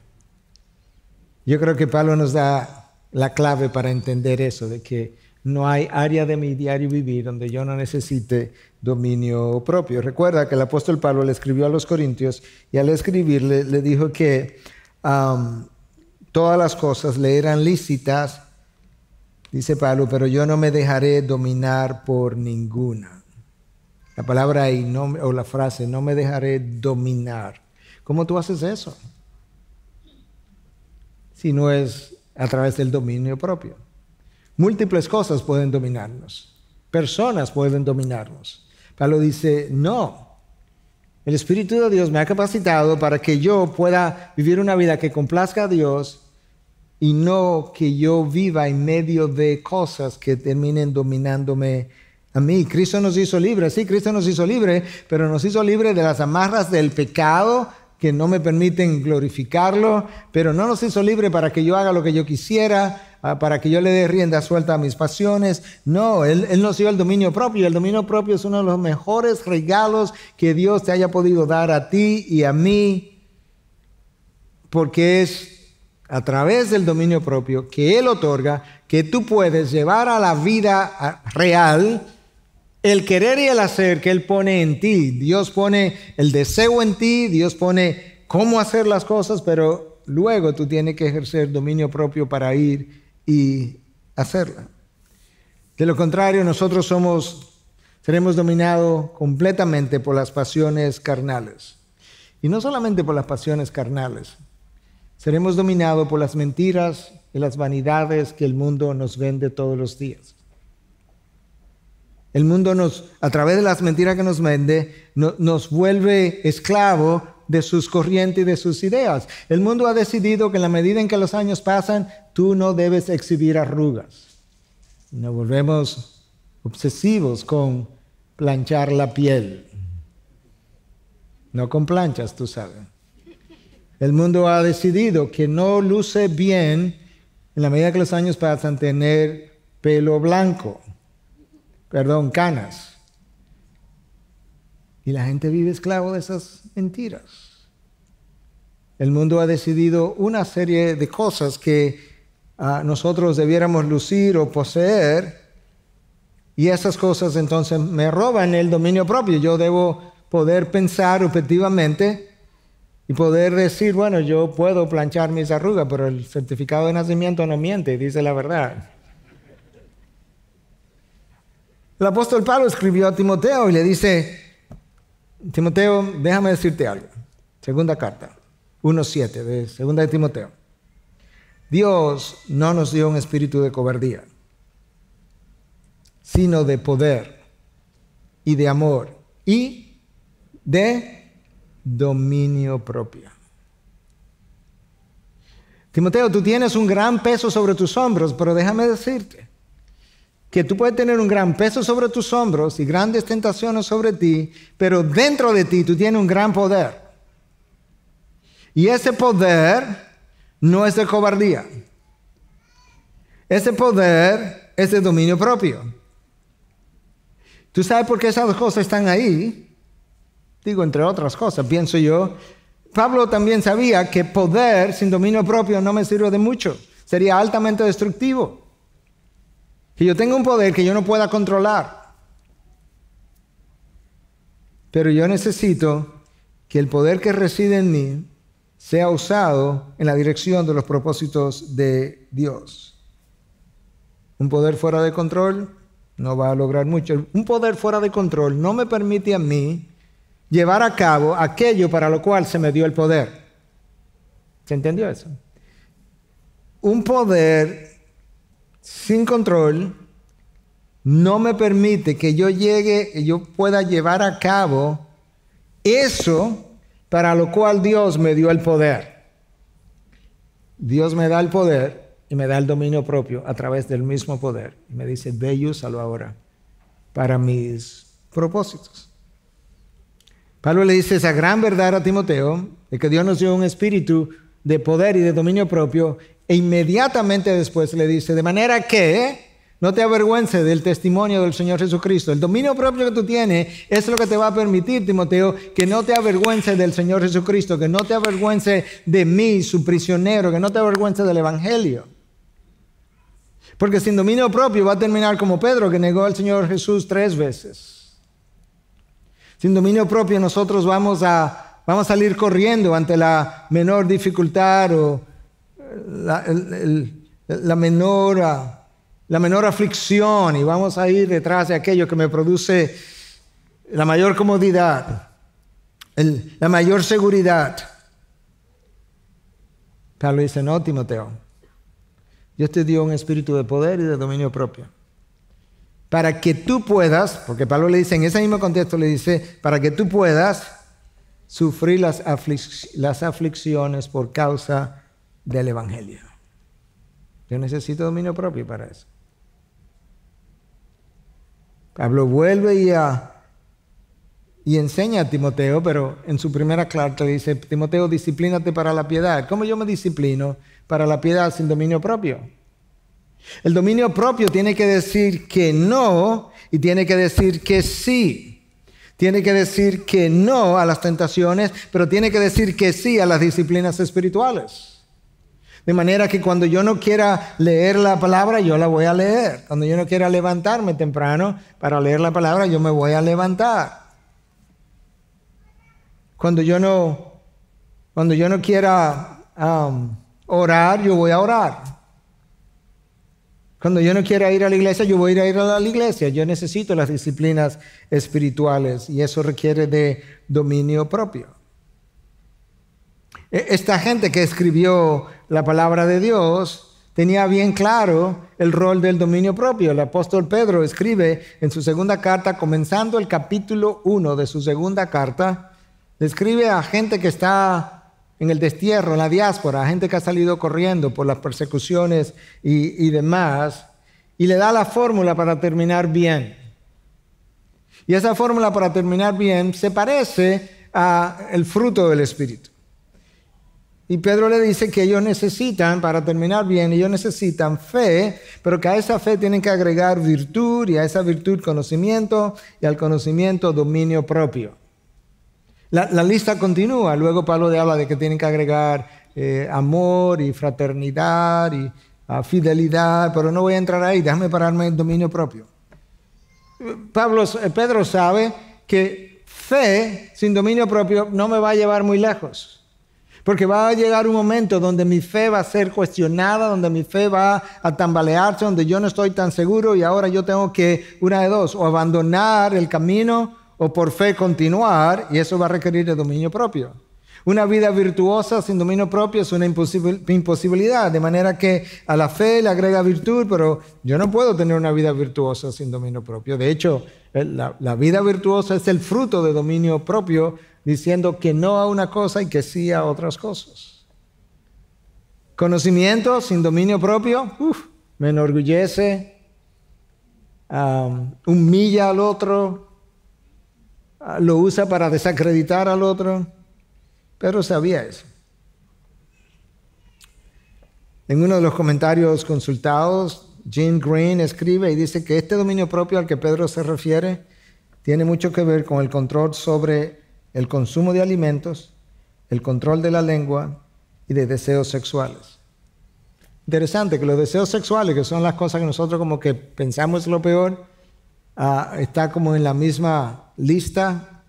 Yo creo que Pablo nos da la clave para entender eso, de que no hay área de mi diario vivir donde yo no necesite dominio propio. Recuerda que el apóstol Pablo le escribió a los Corintios y al escribirle le dijo que todas las cosas le eran lícitas, dice Pablo, pero yo no me dejaré dominar por ninguna. La palabra ahí, no, o la frase, no me dejaré dominar. ¿Cómo tú haces eso? Si no es a través del dominio propio. Múltiples cosas pueden dominarnos, personas pueden dominarnos. Pablo dice, no, el Espíritu de Dios me ha capacitado para que yo pueda vivir una vida que complazca a Dios y no que yo viva en medio de cosas que terminen dominándome a mí. Cristo nos hizo libres, sí, Cristo nos hizo libre, pero nos hizo libre de las amarras del pecado, que no me permiten glorificarlo, pero no nos hizo libre para que yo haga lo que yo quisiera, ah, para que yo le dé rienda suelta a mis pasiones. No, él, él, nos dio el dominio propio. El dominio propio es uno de los mejores regalos que Dios te haya podido dar a ti y a mí, porque es a través del dominio propio que Él otorga que tú puedes llevar a la vida real el querer y el hacer que Él pone en ti. Dios pone el deseo en ti, Dios pone cómo hacer las cosas, pero luego tú tienes que ejercer dominio propio para ir y hacerla. De lo contrario, nosotros somos, seremos dominados completamente por las pasiones carnales. Y no solamente por las pasiones carnales, seremos dominados por las mentiras y las vanidades que el mundo nos vende todos los días. El mundo nos, a través de las mentiras que nos vende, nos vuelve esclavo de sus corrientes y de sus ideas. El mundo ha decidido que en la medida en que los años pasan, tú no debes exhibir arrugas. Nos volvemos obsesivos con planchar la piel. No con planchas, tú sabes. El mundo ha decidido que no luce bien, en la medida que los años pasan, tener pelo blanco perdón, canas. Y la gente vive esclavo de esas mentiras. El mundo ha decidido una serie de cosas que nosotros debiéramos lucir o poseer, y esas cosas entonces me roban el dominio propio. Yo debo poder pensar objetivamente y poder decir, bueno, yo puedo planchar mis arrugas, pero el certificado de nacimiento no miente, dice la verdad. El apóstol Pablo escribió a Timoteo y le dice, Timoteo, déjame decirte algo. Segunda carta, 1.7 de segunda de Timoteo. Dios no nos dio un espíritu de cobardía, sino de poder y de amor y de dominio propio. Timoteo, tú tienes un gran peso sobre tus hombros, pero déjame decirte, que tú puedes tener un gran peso sobre tus hombros y grandes tentaciones sobre ti, pero dentro de ti tú tienes un gran poder. Y ese poder no es de cobardía. Ese poder es de dominio propio. ¿Tú sabes por qué esas cosas están ahí? Digo, entre otras cosas, pienso yo. Pablo también sabía que poder sin dominio propio no me sirve de mucho. Sería altamente destructivo. Que yo tenga un poder que yo no pueda controlar. Pero yo necesito que el poder que reside en mí sea usado en la dirección de los propósitos de Dios. Un poder fuera de control no va a lograr mucho. Un poder fuera de control no me permite a mí llevar a cabo aquello para lo cual se me dio el poder. ¿Se entendió eso? Un poder sin control no me permite que yo llegue, que yo pueda llevar a cabo eso para lo cual Dios me dio el poder. Dios me da el poder y me da el dominio propio a través del mismo poder. Y me dice, ve y úsalo ahora para mis propósitos. Pablo le dice esa gran verdad a Timoteo, de que Dios nos dio un espíritu de poder y de dominio propio e inmediatamente después le dice, de manera que no te avergüences del testimonio del Señor Jesucristo. El dominio propio que tú tienes es lo que te va a permitir, Timoteo, que no te avergüences del Señor Jesucristo, que no te avergüences de mí, su prisionero, que no te avergüences del Evangelio. Porque sin dominio propio va a terminar como Pedro, que negó al Señor Jesús tres veces. Sin dominio propio nosotros vamos a, vamos a salir corriendo ante la menor dificultad o la, menor, ah, la menor aflicción y vamos a ir detrás de aquello que me produce la mayor comodidad, la mayor seguridad. Pablo dice, no, Timoteo, Dios te dio un espíritu de poder y de dominio propio. Para que tú puedas, porque Pablo le dice, en ese mismo contexto le dice, para que tú puedas sufrir las, las aflicciones por causa del Evangelio. Yo necesito dominio propio para eso. Pablo vuelve y, ah, y enseña a Timoteo, pero en su primera carta dice, Timoteo, disciplínate para la piedad. ¿Cómo yo me disciplino para la piedad sin dominio propio? El dominio propio tiene que decir que no y tiene que decir que sí. Tiene que decir que no a las tentaciones, pero tiene que decir que sí a las disciplinas espirituales. De manera que cuando yo no quiera leer la palabra, yo la voy a leer. Cuando yo no quiera levantarme temprano para leer la palabra, yo me voy a levantar. Cuando yo no, cuando yo no quiera orar, yo voy a orar. Cuando yo no quiera ir a la iglesia, yo voy a ir a la iglesia. Yo necesito las disciplinas espirituales y eso requiere de dominio propio. E, esta gente que escribió la palabra de Dios tenía bien claro el rol del dominio propio. El apóstol Pedro escribe en su segunda carta, comenzando el capítulo 1 de su segunda carta, describe a gente que está en el destierro, en la diáspora, a gente que ha salido corriendo por las persecuciones y, y demás, y le da la fórmula para terminar bien. Y esa fórmula para terminar bien se parece al fruto del Espíritu. Y Pedro le dice que ellos necesitan, para terminar bien, ellos necesitan fe, pero que a esa fe tienen que agregar virtud y a esa virtud conocimiento y al conocimiento dominio propio. La, lista continúa, luego Pablo le habla de que tienen que agregar eh, amor y fraternidad y ah, fidelidad, pero no voy a entrar ahí, déjame pararme en dominio propio. Eh, Pedro sabe que fe sin dominio propio no me va a llevar muy lejos. Porque va a llegar un momento donde mi fe va a ser cuestionada, donde mi fe va a tambalearse, donde yo no estoy tan seguro y ahora yo tengo que, una de dos, o abandonar el camino o por fe continuar y eso va a requerir el dominio propio. Una vida virtuosa sin dominio propio es una imposibilidad, de manera que a la fe le agrega virtud, pero yo no puedo tener una vida virtuosa sin dominio propio. De hecho, la, la vida virtuosa es el fruto de dominio propio, diciendo que no a una cosa y que sí a otras cosas. Conocimiento sin dominio propio, uf, me enorgullece, humilla al otro, ah, lo usa para desacreditar al otro. Pedro sabía eso. En uno de los comentarios consultados, Jim Green escribe y dice que este dominio propio al que Pedro se refiere tiene mucho que ver con el control sobre el consumo de alimentos, el control de la lengua y de deseos sexuales. Interesante que los deseos sexuales, que son las cosas que nosotros como que pensamos lo peor, están ah, está como en la misma lista,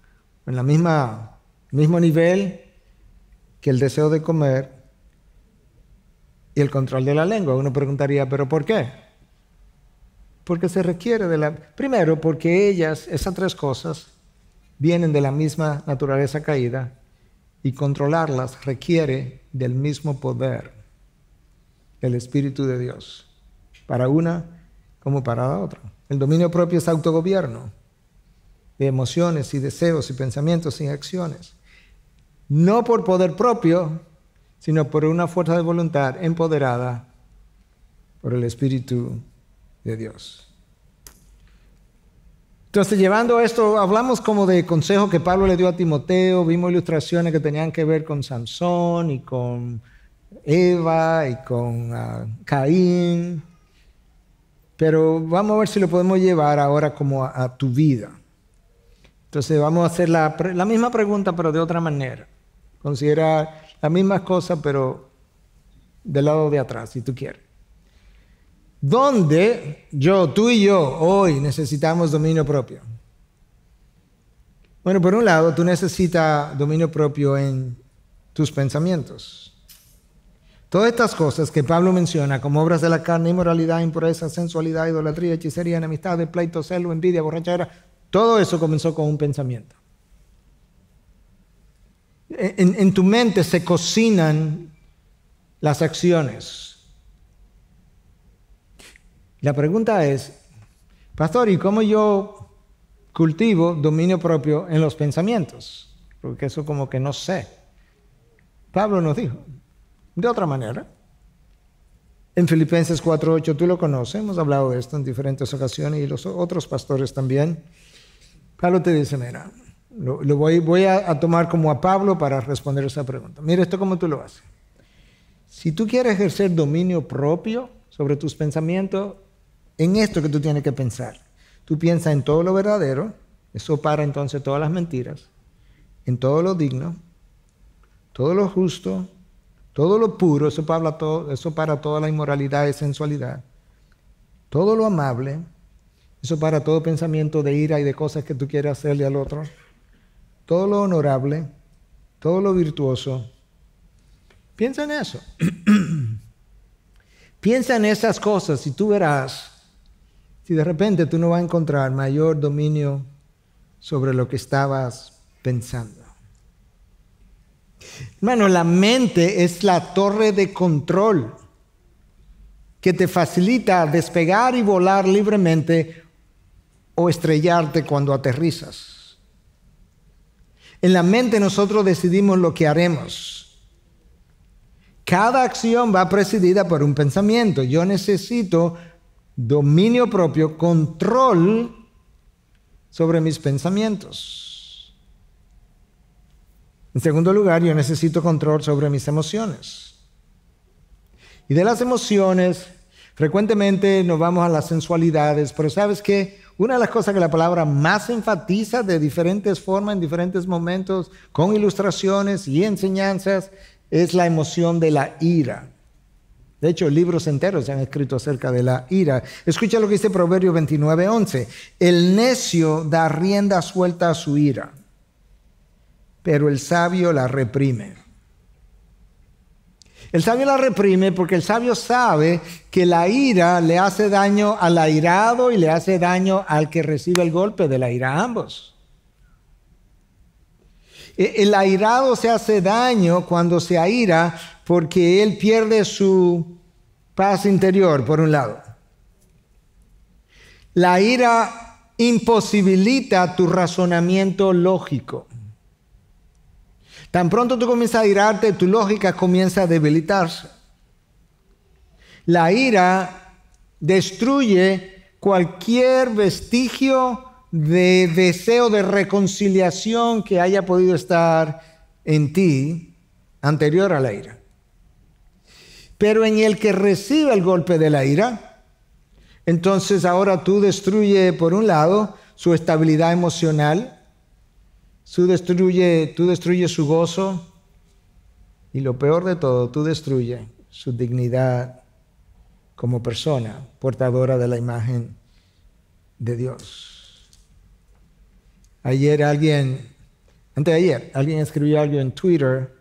en la misma mismo nivel que el deseo de comer y el control de la lengua. Uno preguntaría, pero ¿por qué? Porque se requiere de la... Primero, porque ellas, esas tres cosas, vienen de la misma naturaleza caída y controlarlas requiere del mismo poder, el Espíritu de Dios, para una como para la otra. El dominio propio es autogobierno de emociones y deseos y pensamientos y acciones. No por poder propio, sino por una fuerza de voluntad empoderada por el Espíritu de Dios. Entonces, llevando esto, hablamos como de consejo que Pablo le dio a Timoteo, vimos ilustraciones que tenían que ver con Sansón y con Eva y con ah, Caín. Pero vamos a ver si lo podemos llevar ahora como a, tu vida. Entonces vamos a hacer la, misma pregunta pero de otra manera. Considera las mismas cosas pero del lado de atrás, si tú quieres donde yo, tú y yo, hoy necesitamos dominio propio? Bueno, por un lado, tú necesitas dominio propio en tus pensamientos. Todas estas cosas que Pablo menciona como obras de la carne, inmoralidad, impureza, sensualidad, idolatría, hechicería, enemistad, pleito, celo, envidia, borrachera, todo eso comenzó con un pensamiento. en tu mente se cocinan las acciones, la pregunta es, pastor, ¿y cómo yo cultivo dominio propio en los pensamientos? Porque eso como que no sé. Pablo nos dijo, de otra manera, en Filipenses 4.8, tú lo conoces, hemos hablado de esto en diferentes ocasiones y los otros pastores también. Pablo te dice, mira, lo, voy, a, a, tomar como a Pablo para responder esa pregunta. Mira esto como tú lo haces. Si tú quieres ejercer dominio propio sobre tus pensamientos, en esto que tú tienes que pensar. Tú piensas en todo lo verdadero, eso para entonces todas las mentiras, en todo lo digno, todo lo justo, todo lo puro, eso para, todo, eso para toda la inmoralidad y sensualidad, todo lo amable, eso para todo pensamiento de ira y de cosas que tú quieres hacerle al otro, todo lo honorable, todo lo virtuoso. Piensa en eso. Piensa en esas cosas y tú verás si de repente tú no vas a encontrar mayor dominio sobre lo que estabas pensando. Hermano, la mente es la torre de control que te facilita despegar y volar libremente o estrellarte cuando aterrizas. En la mente nosotros decidimos lo que haremos. Cada acción va presidida por un pensamiento. Yo necesito dominio propio, control sobre mis pensamientos. En segundo lugar, yo necesito control sobre mis emociones. Y de las emociones, frecuentemente nos vamos a las sensualidades, pero sabes que una de las cosas que la palabra más enfatiza de diferentes formas, en diferentes momentos, con ilustraciones y enseñanzas, es la emoción de la ira. De hecho, libros enteros se han escrito acerca de la ira. Escucha lo que dice Proverbio 29, 11. El necio da rienda suelta a su ira, pero el sabio la reprime. El sabio la reprime porque el sabio sabe que la ira le hace daño al airado y le hace daño al que recibe el golpe de la ira a ambos. E, el airado se hace daño cuando se aira porque él pierde su paz interior, por un lado. La ira imposibilita tu razonamiento lógico. Tan pronto tú comienzas a irarte, tu lógica comienza a debilitarse. La ira destruye cualquier vestigio de deseo de reconciliación que haya podido estar en ti anterior a la ira. Pero en el que recibe el golpe de la ira, entonces ahora tú destruye, por un lado, su estabilidad emocional, tú destruye, tú destruye su gozo y lo peor de todo, tú destruye su dignidad como persona portadora de la imagen de Dios. Ayer alguien, antes de ayer, alguien escribió algo en Twitter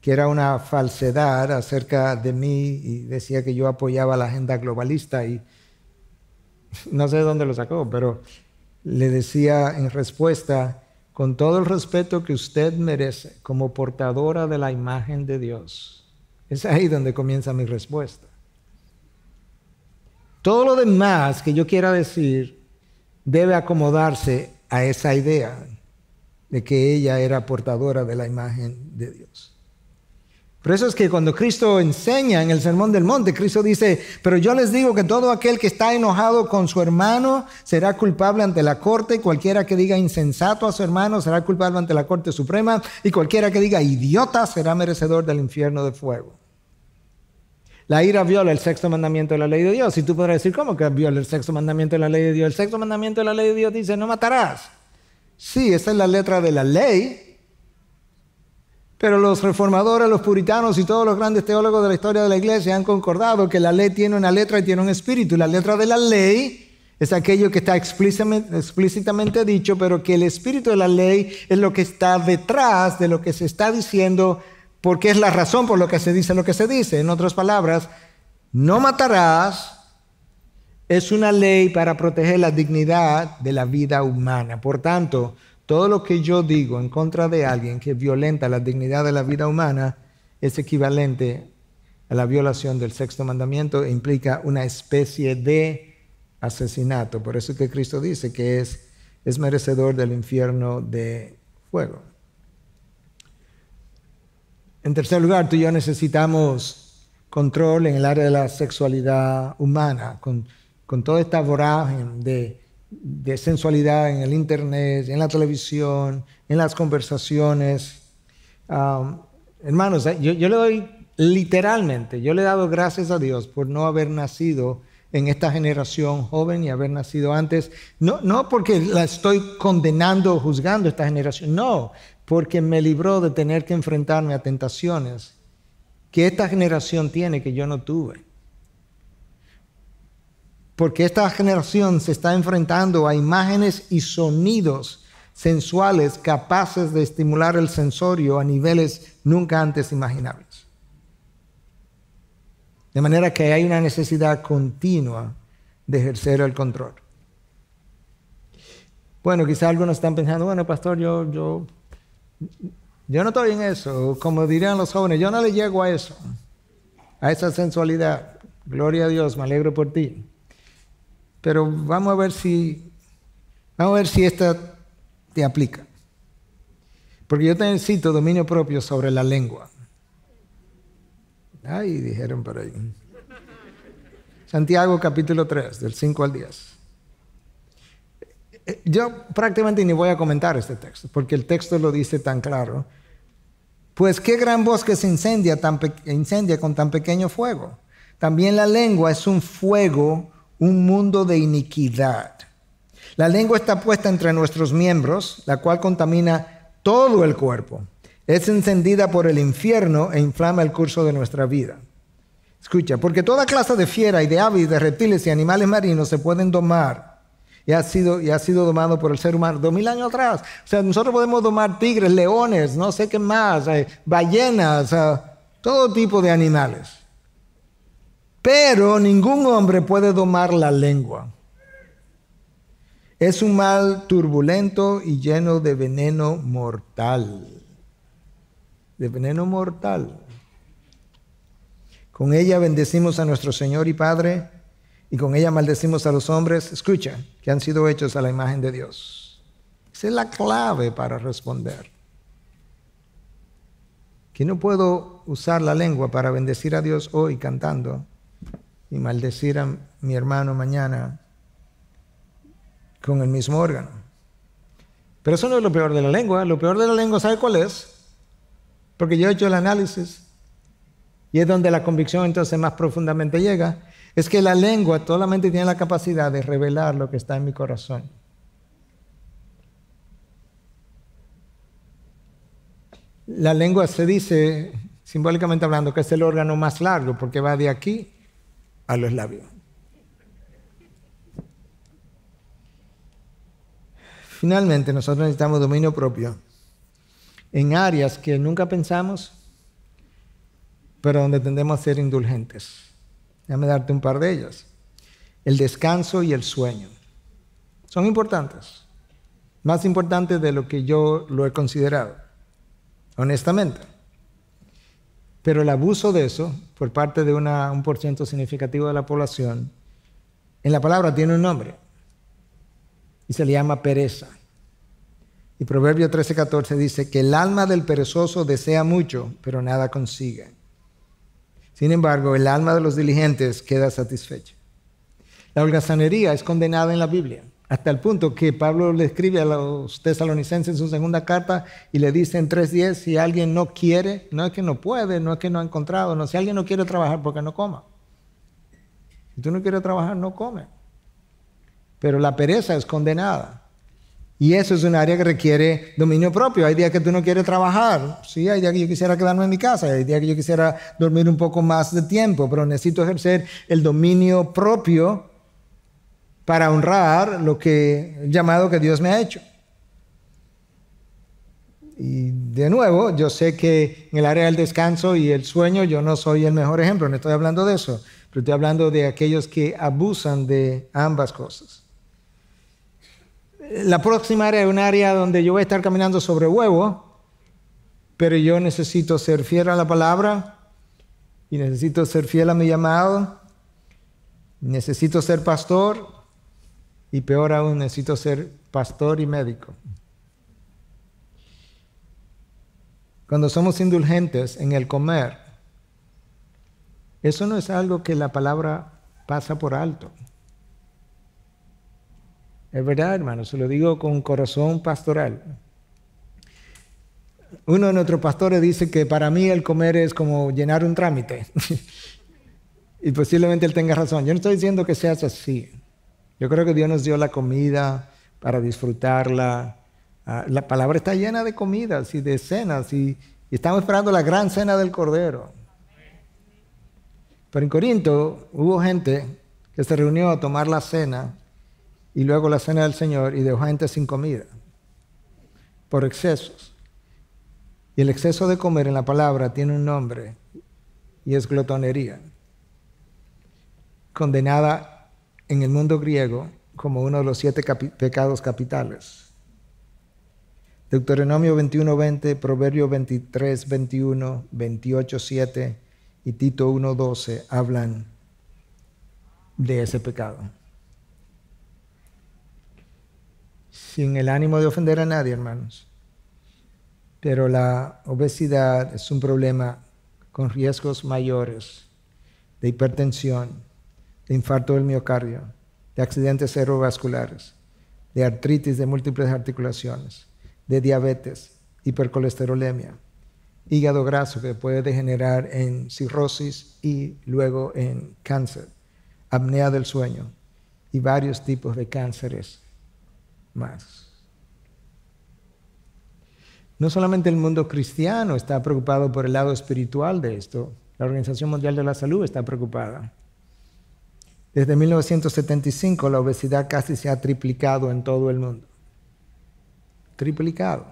que era una falsedad acerca de mí y decía que yo apoyaba la agenda globalista y no sé dónde lo sacó, pero le decía en respuesta, con todo el respeto que usted merece como portadora de la imagen de Dios. Es ahí donde comienza mi respuesta. Todo lo demás que yo quiera decir debe acomodarse a esa idea de que ella era portadora de la imagen de Dios. Por eso es que cuando Cristo enseña en el Sermón del Monte, Cristo dice, pero yo les digo que todo aquel que está enojado con su hermano será culpable ante la corte, cualquiera que diga insensato a su hermano será culpable ante la corte suprema y cualquiera que diga idiota será merecedor del infierno de fuego. La ira viola el sexto mandamiento de la ley de Dios. Y tú podrás decir, ¿cómo que viola el sexto mandamiento de la ley de Dios? El sexto mandamiento de la ley de Dios dice, no matarás. Sí, esa es la letra de la ley. Pero los reformadores, los puritanos y todos los grandes teólogos de la historia de la iglesia han concordado que la ley tiene una letra y tiene un espíritu. La letra de la ley es aquello que está explícitamente, explícitamente, dicho, pero que el espíritu de la ley es lo que está detrás de lo que se está diciendo porque es la razón por lo que se dice lo que se dice. En otras palabras, no matarás es una ley para proteger la dignidad de la vida humana. Por tanto, todo lo que yo digo en contra de alguien que violenta la dignidad de la vida humana es equivalente a la violación del sexto mandamiento e implica una especie de asesinato. Por eso que Cristo dice que es merecedor del infierno de fuego. En tercer lugar, tú y yo necesitamos control en el área de la sexualidad humana, con, toda esta vorágine de, sensualidad en el Internet, en la televisión, en las conversaciones. hermanos, yo, yo le doy literalmente, yo le he dado gracias a Dios por no haber nacido en esta generación joven y haber nacido antes. No, no porque la estoy condenando o juzgando esta generación, no, porque me libró de tener que enfrentarme a tentaciones que esta generación tiene que yo no tuve. Porque esta generación se está enfrentando a imágenes y sonidos sensuales capaces de estimular el sensorio a niveles nunca antes imaginables. De manera que hay una necesidad continua de ejercer el control. Bueno, quizá algunos están pensando, bueno, pastor, yo, yo yo no estoy en eso, como dirían los jóvenes, yo no le llego a eso, a esa sensualidad. Gloria a Dios, me alegro por ti. Pero vamos a ver si, vamos a ver si esta te aplica. Porque yo necesito dominio propio sobre la lengua. Ay, dijeron por ahí. Santiago capítulo 3, del 5 al 10. Eh, yo prácticamente ni voy a comentar este texto, porque el texto lo dice tan claro. Pues qué gran bosque se incendia, tan con tan pequeño fuego. También la lengua es un fuego, un mundo de iniquidad. La lengua está puesta entre nuestros miembros, la cual contamina todo el cuerpo. Es encendida por el infierno e inflama el curso de nuestra vida. Escucha, porque toda clase de fiera y de aves, de reptiles y animales marinos se pueden domar y ha sido, ha sido domado por el ser humano dos mil años atrás. O sea, nosotros podemos domar tigres, leones, no sé qué más, eh, ballenas, eh, todo tipo de animales. Pero ningún hombre puede domar la lengua. Es un mal turbulento y lleno de veneno mortal. De veneno mortal. Con ella bendecimos a nuestro Señor y Padre y con ella maldecimos a los hombres, escucha, que han sido hechos a la imagen de Dios. Esa es la clave para responder. Que no puedo usar la lengua para bendecir a Dios hoy cantando y maldecir a mi hermano mañana con el mismo órgano. Pero eso no es lo peor de la lengua. Lo peor de la lengua, ¿sabe cuál es? Porque yo he hecho el análisis y es donde la convicción entonces más profundamente llega es que la lengua solamente tiene la capacidad de revelar lo que está en mi corazón. La lengua se dice, simbólicamente hablando, que es el órgano más largo porque va de aquí a los labios. Finalmente, nosotros necesitamos dominio propio en áreas que nunca pensamos, pero donde tendemos a ser indulgentes. Déjame darte un par de ellas. El descanso y el sueño. Son importantes. Más importantes de lo que yo lo he considerado, honestamente. Pero el abuso de eso por parte de un por ciento significativo de la población, en la palabra tiene un nombre y se le llama pereza. Y Proverbio 13-14 dice que el alma del perezoso desea mucho, pero nada consigue. Sin embargo, el alma de los diligentes queda satisfecha. La holgazanería es condenada en la Biblia, hasta el punto que Pablo le escribe a los tesalonicenses en su segunda carta y le dice en 3.10, si alguien no quiere, no es que no puede, no es que no ha encontrado, no, si alguien no quiere trabajar, porque no coma. Si tú no quieres trabajar, no come. Pero la pereza es condenada. Y eso es un área que requiere dominio propio. Hay días que tú no quieres trabajar, ¿sí? hay días que yo quisiera quedarme en mi casa, hay días que yo quisiera dormir un poco más de tiempo, pero necesito ejercer el dominio propio para honrar lo que, llamado que Dios me ha hecho. Y de nuevo, yo sé que en el área del descanso y el sueño yo no soy el mejor ejemplo, no estoy hablando de eso, pero estoy hablando de aquellos que abusan de ambas cosas la próxima área es un área donde yo voy a estar caminando sobre huevo, pero yo necesito ser fiel a la palabra y necesito ser fiel a mi llamado, necesito ser pastor y peor aún, necesito ser pastor y médico. Cuando somos indulgentes en el comer, eso no es algo que la palabra pasa por alto. Es verdad, hermano, se lo digo con corazón pastoral. Uno de nuestros pastores dice que para mí el comer es como llenar un trámite. y posiblemente él tenga razón. Yo no estoy diciendo que seas así. Yo creo que Dios nos dio la comida para disfrutarla. Ah, la palabra está llena de comidas y de cenas y, y estamos esperando la gran cena del Cordero. Pero en Corinto hubo gente que se reunió a tomar la cena y luego la cena del Señor y dejó gente sin comida por excesos. Y el exceso de comer en la palabra tiene un nombre y es glotonería, condenada en el mundo griego como uno de los siete pecados capitales. Deuteronomio 20, Proverbio 23, 21, 28, 7 y Tito 1:12 hablan de ese pecado. sin el ánimo de ofender a nadie, hermanos. Pero la obesidad es un problema con riesgos mayores de hipertensión, de infarto del miocardio, de accidentes cerebrovasculares, de artritis de múltiples articulaciones, de diabetes, hipercolesterolemia, hígado graso que puede degenerar en cirrosis y luego en cáncer, apnea del sueño y varios tipos de cánceres más. No solamente el mundo cristiano está preocupado por el lado espiritual de esto, la Organización Mundial de la Salud está preocupada. Desde 1975 la obesidad casi se ha triplicado en todo el mundo. Triplicado.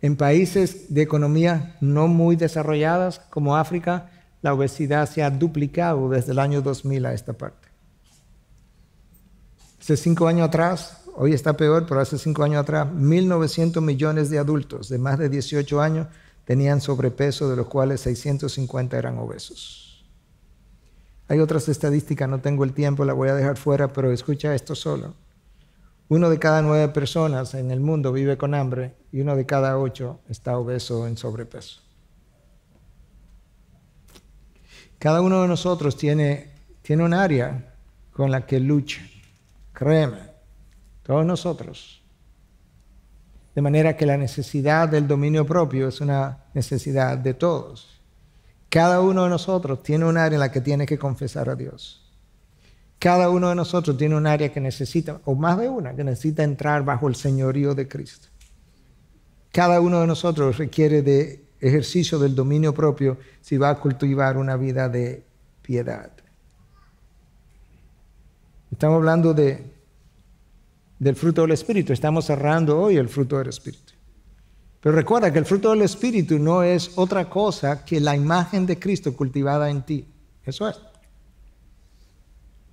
En países de economía no muy desarrolladas como África, la obesidad se ha duplicado desde el año 2000 a esta parte. Hace cinco años atrás, Hoy está peor, pero hace cinco años atrás, 1.900 millones de adultos de más de 18 años tenían sobrepeso, de los cuales 650 eran obesos. Hay otras estadísticas, no tengo el tiempo, la voy a dejar fuera, pero escucha esto solo. Uno de cada nueve personas en el mundo vive con hambre y uno de cada ocho está obeso o en sobrepeso. Cada uno de nosotros tiene, tiene un área con la que lucha. Créeme, todos nosotros. De manera que la necesidad del dominio propio es una necesidad de todos. Cada uno de nosotros tiene un área en la que tiene que confesar a Dios. Cada uno de nosotros tiene un área que necesita, o más de una, que necesita entrar bajo el señorío de Cristo. Cada uno de nosotros requiere de ejercicio del dominio propio si va a cultivar una vida de piedad. Estamos hablando de del fruto del Espíritu. Estamos cerrando hoy el fruto del Espíritu. Pero recuerda que el fruto del Espíritu no es otra cosa que la imagen de Cristo cultivada en ti. Eso es.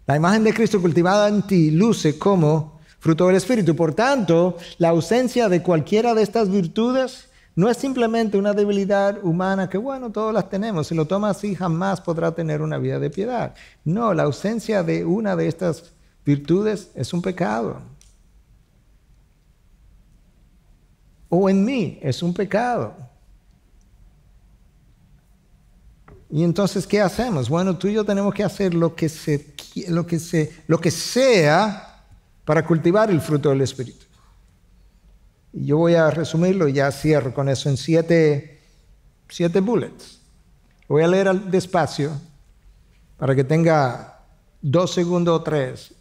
La imagen de Cristo cultivada en ti luce como fruto del Espíritu. Por tanto, la ausencia de cualquiera de estas virtudes no es simplemente una debilidad humana que, bueno, todos las tenemos. Si lo tomas así, jamás podrá tener una vida de piedad. No, la ausencia de una de estas virtudes es un pecado. o en mí es un pecado. Y entonces, ¿qué hacemos? Bueno, tú y yo tenemos que hacer lo que, se, lo que, lo que sea para cultivar el fruto del Espíritu. yo voy a resumirlo y ya cierro con eso en siete, bullets. voy a leer despacio para que tenga dos segundos o tres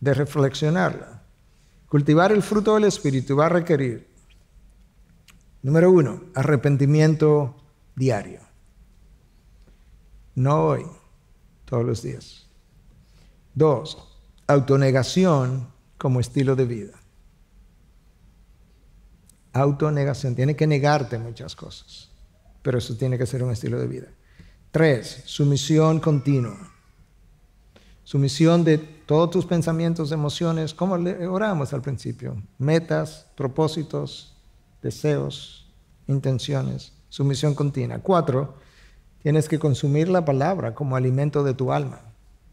de reflexionarla. Cultivar el fruto del Espíritu va a requerir Número uno, arrepentimiento diario. No hoy, todos los días. Dos, autonegación como estilo de vida. Autonegación, tiene que negarte muchas cosas, pero eso tiene que ser un estilo de vida. Tres, sumisión continua. Sumisión de todos tus pensamientos, emociones, como le oramos al principio, metas, propósitos, deseos, intenciones, sumisión continua. Cuatro, tienes que consumir la palabra como alimento de tu alma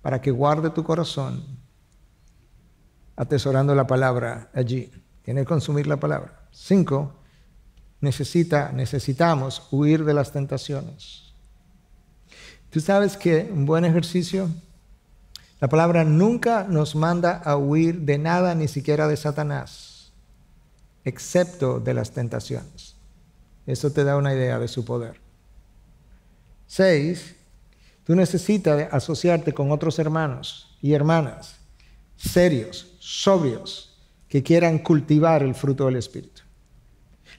para que guarde tu corazón atesorando la palabra allí. Tienes que consumir la palabra. Cinco, necesita, necesitamos huir de las tentaciones. Tú sabes que un buen ejercicio, la palabra nunca nos manda a huir de nada, ni siquiera de Satanás excepto de las tentaciones. Eso te da una idea de su poder. Seis, tú necesitas asociarte con otros hermanos y hermanas serios, sobrios, que quieran cultivar el fruto del Espíritu.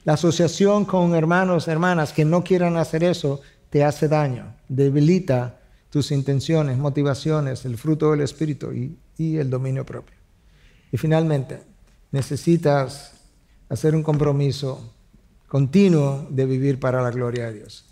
La asociación con hermanos, hermanas que no quieran hacer eso, te hace daño, debilita tus intenciones, motivaciones, el fruto del Espíritu y, y el dominio propio. Y finalmente, necesitas hacer un compromiso continuo de vivir para la gloria de Dios.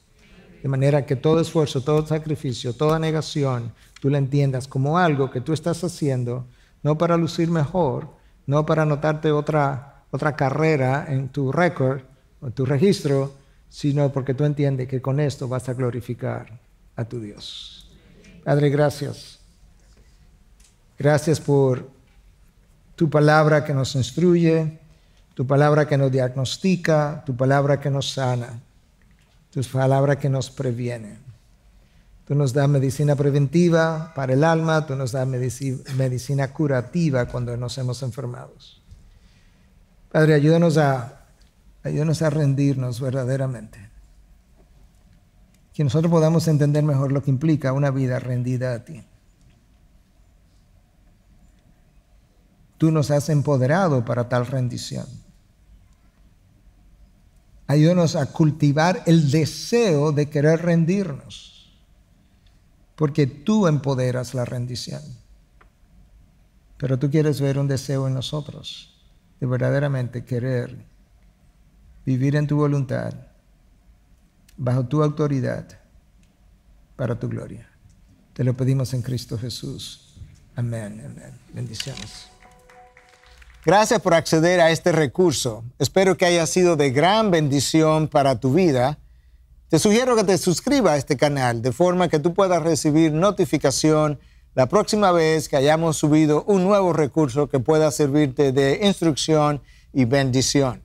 De manera que todo esfuerzo, todo sacrificio, toda negación, tú la entiendas como algo que tú estás haciendo, no para lucir mejor, no para anotarte otra, otra carrera en tu récord o tu registro, sino porque tú entiendes que con esto vas a glorificar a tu Dios. Padre, gracias. Gracias por tu palabra que nos instruye tu palabra que nos diagnostica, tu palabra que nos sana, tu palabra que nos previene. Tú nos das medicina preventiva para el alma, tú nos das medicina curativa cuando nos hemos enfermado. Padre, ayúdanos a, ayúdanos a rendirnos verdaderamente. Que nosotros podamos entender mejor lo que implica una vida rendida a ti. Tú nos has empoderado para tal rendición. Ayúdanos a cultivar el deseo de querer rendirnos, porque tú empoderas la rendición. Pero tú quieres ver un deseo en nosotros de verdaderamente querer vivir en tu voluntad, bajo tu autoridad, para tu gloria. Te lo pedimos en Cristo Jesús. Amén, amén. Bendiciones. Gracias por acceder a este recurso. Espero que haya sido de gran bendición para tu vida. Te sugiero que te suscribas a este canal de forma que tú puedas recibir notificación la próxima vez que hayamos subido un nuevo recurso que pueda servirte de instrucción y bendición.